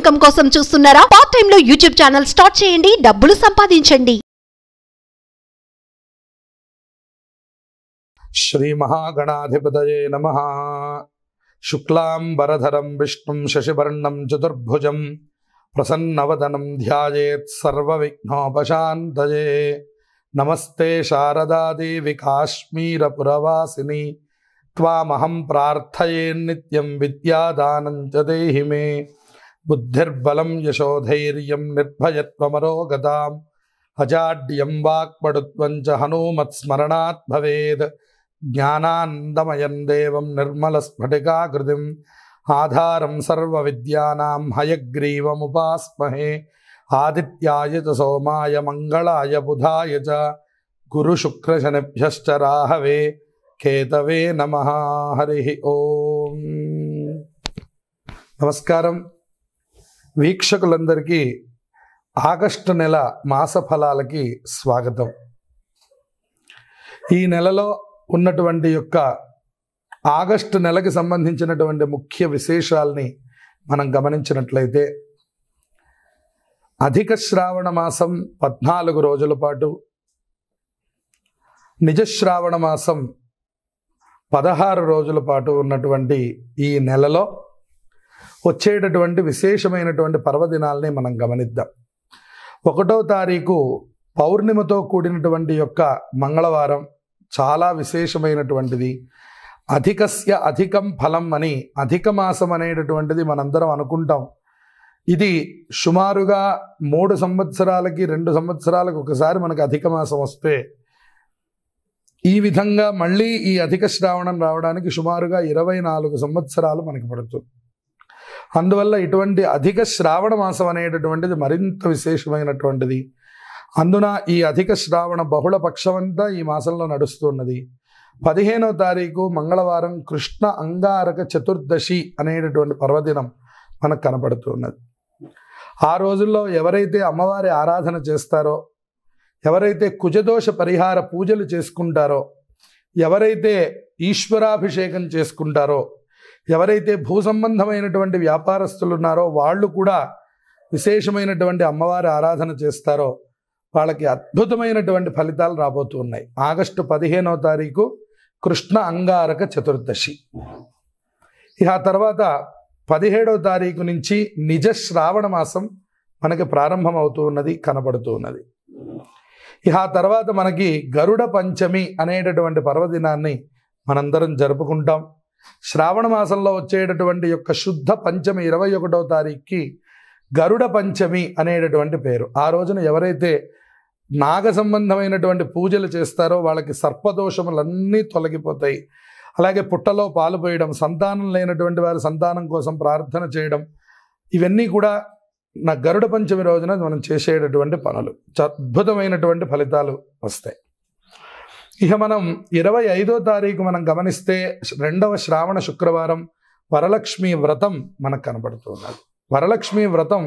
income కోసం చూస్తున్నారా part time లో యూట్యూబ్ ఛానల్ స్టార్ట్ చేయండి డబ్బులు సంపాదించండి శ్రీ మహాగణాధిపతయే నమ శుక్లాం వరధరం విష్ణుం శశివర్ణం చతుర్భుజం ప్రసన్నవదనం ధ్యాయేత్ సర్వవిఘ్నోపశాంతయే నమస్తే శారదాదేవి కాశ్మీరపురవాసిని పురవాసిని प्रार्थये नित्यं నిత్యం च देहि मे బుద్ధిర్బలం యశోధైర్యం నిర్భయత్వమరోగతాం అజాడ్యం వాక్పడుత్వం చ హనుమత్స్మరణాత్ భవేద్ జ్ఞానానందమయం దేవం నిర్మలస్ఫటికాకృతిం ఆధారం సర్వ విద్యానాం హయగ్రీవముపాస్మహే ఆదిత్యాయ చ సోమాయ మంగళాయ బుధాయ చ గురుశుక్రశనిభ్యశ్చ రాహవే కేతవే నమ హరి ఓం నమస్కారం వీక్షకులందరికీ ఆగస్టు నెల మాస ఫలాలకి స్వాగతం ఈ నెలలో ఉన్నటువంటి యొక్క ఆగస్టు నెలకి సంబంధించినటువంటి ముఖ్య విశేషాల్ని మనం గమనించినట్లయితే అధిక శ్రావణ మాసం పద్నాలుగు రోజుల పాటు నిజశ్రావణ మాసం పదహారు రోజుల పాటు ఉన్నటువంటి ఈ నెలలో వచ్చేటటువంటి విశేషమైనటువంటి పర్వదినాలని మనం గమనిద్దాం ఒకటో తారీఖు పౌర్ణిమతో కూడినటువంటి యొక్క మంగళవారం చాలా విశేషమైనటువంటిది అధికస్య అధికం ఫలం అని అధిక మాసం అనేటటువంటిది మనందరం అనుకుంటాం ఇది సుమారుగా మూడు సంవత్సరాలకి రెండు సంవత్సరాలకు ఒకసారి మనకు అధిక మాసం వస్తే ఈ విధంగా మళ్ళీ ఈ అధిక శ్రావణం రావడానికి సుమారుగా ఇరవై నాలుగు సంవత్సరాలు మనకి పడుతుంది అందువల్ల ఇటువంటి అధిక శ్రావణ మాసం అనేటటువంటిది మరింత విశేషమైనటువంటిది అందున ఈ అధిక శ్రావణ బహుళ పక్షమంతా ఈ మాసంలో నడుస్తున్నది పదిహేనో తారీఖు మంగళవారం కృష్ణ అంగారక చతుర్దశి అనేటటువంటి పర్వదినం మనకు కనపడుతున్నది ఆ రోజుల్లో ఎవరైతే అమ్మవారి ఆరాధన చేస్తారో ఎవరైతే కుజదోష పరిహార పూజలు చేసుకుంటారో ఎవరైతే ఈశ్వరాభిషేకం చేసుకుంటారో ఎవరైతే భూ సంబంధమైనటువంటి వ్యాపారస్తులు ఉన్నారో వాళ్ళు కూడా విశేషమైనటువంటి అమ్మవారి ఆరాధన చేస్తారో వాళ్ళకి అద్భుతమైనటువంటి ఫలితాలు రాబోతూ ఉన్నాయి ఆగస్టు పదిహేనవ తారీఖు కృష్ణ అంగారక చతుర్దశి ఇక తర్వాత పదిహేడవ తారీఖు నుంచి నిజ శ్రావణ మాసం మనకి ప్రారంభం అవుతూ ఉన్నది కనబడుతూ ఉన్నది ఇక తర్వాత మనకి గరుడ పంచమి అనేటటువంటి పర్వదినాన్ని మనందరం జరుపుకుంటాం శ్రావణ మాసంలో వచ్చేటటువంటి యొక్క శుద్ధ పంచమి ఇరవై ఒకటో తారీఖుకి గరుడ పంచమి అనేటటువంటి పేరు ఆ రోజున ఎవరైతే నాగ సంబంధమైనటువంటి పూజలు చేస్తారో వాళ్ళకి సర్పదోషములన్నీ తొలగిపోతాయి అలాగే పుట్టలో పాలు పోయడం సంతానం లేనటువంటి వారి సంతానం కోసం ప్రార్థన చేయడం ఇవన్నీ కూడా నా గరుడ పంచమి రోజున మనం చేసేటటువంటి పనులు అద్భుతమైనటువంటి ఫలితాలు వస్తాయి ఇక మనం ఇరవై ఐదో తారీఖు మనం గమనిస్తే రెండవ శ్రావణ శుక్రవారం వరలక్ష్మి వ్రతం మనకు కనబడుతున్నది వరలక్ష్మి వ్రతం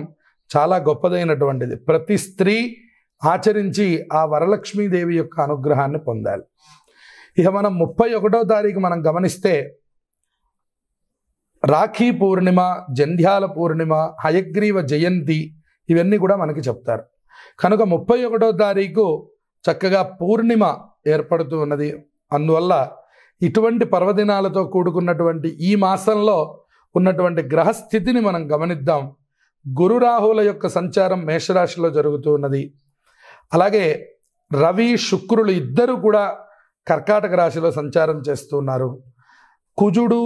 చాలా గొప్పదైనటువంటిది ప్రతి స్త్రీ ఆచరించి ఆ వరలక్ష్మీదేవి యొక్క అనుగ్రహాన్ని పొందాలి ఇక మనం ముప్పై ఒకటో తారీఖు మనం గమనిస్తే రాఖీ పూర్ణిమ జంధ్యాల పూర్ణిమ హయగ్రీవ జయంతి ఇవన్నీ కూడా మనకి చెప్తారు కనుక ముప్పై ఒకటో తారీఖు చక్కగా పూర్ణిమ ఏర్పడుతూ ఉన్నది అందువల్ల ఇటువంటి పర్వదినాలతో కూడుకున్నటువంటి ఈ మాసంలో ఉన్నటువంటి గ్రహస్థితిని మనం గమనిద్దాం గురు రాహుల యొక్క సంచారం మేషరాశిలో జరుగుతూ ఉన్నది అలాగే రవి శుక్రులు ఇద్దరు కూడా కర్కాటక రాశిలో సంచారం చేస్తున్నారు కుజుడు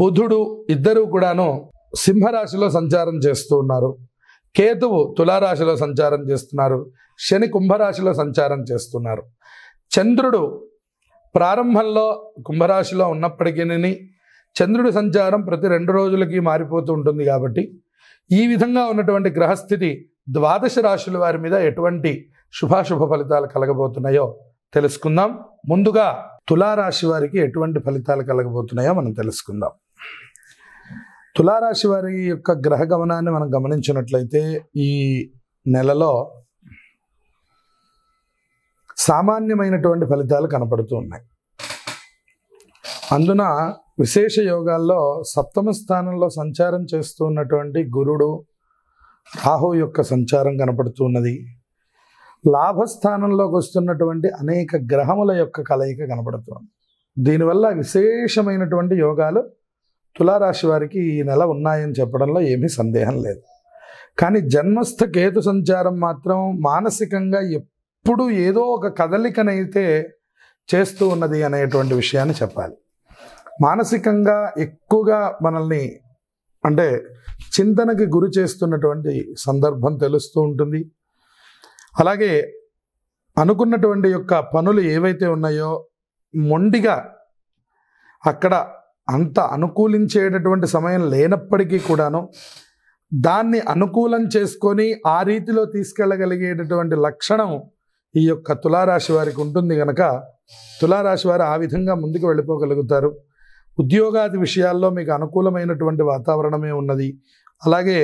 బుధుడు ఇద్దరూ కూడాను సింహరాశిలో సంచారం చేస్తూ ఉన్నారు కేతువు తులారాశిలో సంచారం చేస్తున్నారు శని కుంభరాశిలో సంచారం చేస్తున్నారు చంద్రుడు ప్రారంభంలో కుంభరాశిలో ఉన్నప్పటికీ చంద్రుడి సంచారం ప్రతి రెండు రోజులకి మారిపోతూ ఉంటుంది కాబట్టి ఈ విధంగా ఉన్నటువంటి గ్రహస్థితి ద్వాదశ రాశుల వారి మీద ఎటువంటి శుభాశుభ ఫలితాలు కలగబోతున్నాయో తెలుసుకుందాం ముందుగా తులారాశి వారికి ఎటువంటి ఫలితాలు కలగబోతున్నాయో మనం తెలుసుకుందాం తులారాశి వారి యొక్క గ్రహ గమనాన్ని మనం గమనించినట్లయితే ఈ నెలలో సామాన్యమైనటువంటి ఫలితాలు కనపడుతూ ఉన్నాయి అందున విశేష యోగాల్లో సప్తమ స్థానంలో సంచారం చేస్తూ ఉన్నటువంటి గురుడు రాహు యొక్క సంచారం కనపడుతూ ఉన్నది లాభస్థానంలోకి వస్తున్నటువంటి అనేక గ్రహముల యొక్క కలయిక కనపడుతుంది దీనివల్ల విశేషమైనటువంటి యోగాలు తులారాశి వారికి ఈ నెల ఉన్నాయని చెప్పడంలో ఏమీ సందేహం లేదు కానీ జన్మస్థ కేతు సంచారం మాత్రం మానసికంగా ఎప్పుడు ఏదో ఒక కదలికనైతే చేస్తూ ఉన్నది అనేటువంటి విషయాన్ని చెప్పాలి మానసికంగా ఎక్కువగా మనల్ని అంటే చింతనకి గురి చేస్తున్నటువంటి సందర్భం తెలుస్తూ ఉంటుంది అలాగే అనుకున్నటువంటి యొక్క పనులు ఏవైతే ఉన్నాయో మొండిగా అక్కడ అంత అనుకూలించేటటువంటి సమయం లేనప్పటికీ కూడాను దాన్ని అనుకూలం చేసుకొని ఆ రీతిలో తీసుకెళ్ళగలిగేటటువంటి లక్షణం ఈ యొక్క తులారాశి వారికి ఉంటుంది కనుక తులారాశి వారు ఆ విధంగా ముందుకు వెళ్ళిపోగలుగుతారు ఉద్యోగాది విషయాల్లో మీకు అనుకూలమైనటువంటి వాతావరణమే ఉన్నది అలాగే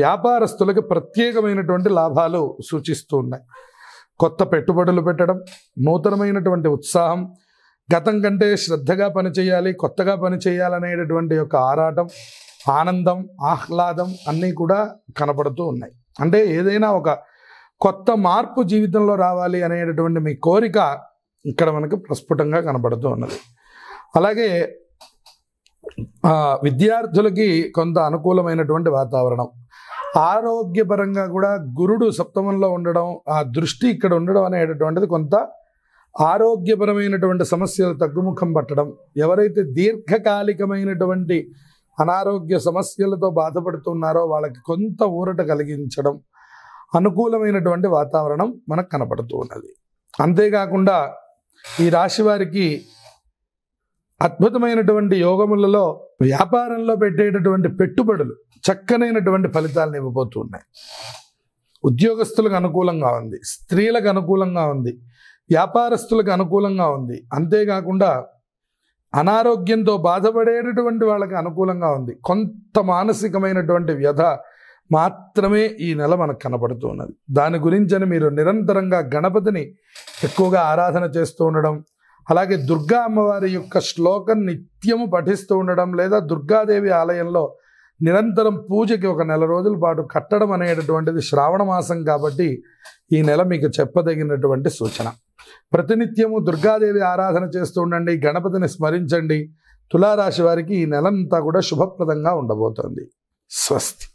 వ్యాపారస్తులకు ప్రత్యేకమైనటువంటి లాభాలు సూచిస్తూ ఉన్నాయి కొత్త పెట్టుబడులు పెట్టడం నూతనమైనటువంటి ఉత్సాహం గతం కంటే శ్రద్ధగా పనిచేయాలి కొత్తగా పనిచేయాలనేటటువంటి యొక్క ఆరాటం ఆనందం ఆహ్లాదం అన్నీ కూడా కనపడుతూ ఉన్నాయి అంటే ఏదైనా ఒక కొత్త మార్పు జీవితంలో రావాలి అనేటటువంటి మీ కోరిక ఇక్కడ మనకు ప్రస్ఫుటంగా కనపడుతూ ఉన్నది అలాగే విద్యార్థులకి కొంత అనుకూలమైనటువంటి వాతావరణం ఆరోగ్యపరంగా కూడా గురుడు సప్తమంలో ఉండడం ఆ దృష్టి ఇక్కడ ఉండడం అనేటటువంటిది కొంత ఆరోగ్యపరమైనటువంటి సమస్యలు తగ్గుముఖం పట్టడం ఎవరైతే దీర్ఘకాలికమైనటువంటి అనారోగ్య సమస్యలతో బాధపడుతున్నారో వాళ్ళకి కొంత ఊరట కలిగించడం అనుకూలమైనటువంటి వాతావరణం మనకు కనపడుతూ ఉన్నది అంతేకాకుండా ఈ రాశి వారికి అద్భుతమైనటువంటి యోగములలో వ్యాపారంలో పెట్టేటటువంటి పెట్టుబడులు చక్కనైనటువంటి ఫలితాలను ఇవ్వబోతున్నాయి ఉద్యోగస్తులకు అనుకూలంగా ఉంది స్త్రీలకు అనుకూలంగా ఉంది వ్యాపారస్తులకు అనుకూలంగా ఉంది అంతేకాకుండా అనారోగ్యంతో బాధపడేటటువంటి వాళ్ళకి అనుకూలంగా ఉంది కొంత మానసికమైనటువంటి వ్యధ మాత్రమే ఈ నెల మనకు కనపడుతున్నది దాని గురించని మీరు నిరంతరంగా గణపతిని ఎక్కువగా ఆరాధన చేస్తూ ఉండడం అలాగే దుర్గా అమ్మవారి యొక్క శ్లోకం నిత్యము పఠిస్తూ ఉండడం లేదా దుర్గాదేవి ఆలయంలో నిరంతరం పూజకి ఒక నెల రోజుల పాటు కట్టడం అనేటటువంటిది శ్రావణ మాసం కాబట్టి ఈ నెల మీకు చెప్పదగినటువంటి సూచన ప్రతినిత్యము దుర్గాదేవి ఆరాధన చేస్తూ ఉండండి గణపతిని స్మరించండి తులారాశి వారికి ఈ నెలంతా కూడా శుభప్రదంగా ఉండబోతోంది స్వస్తి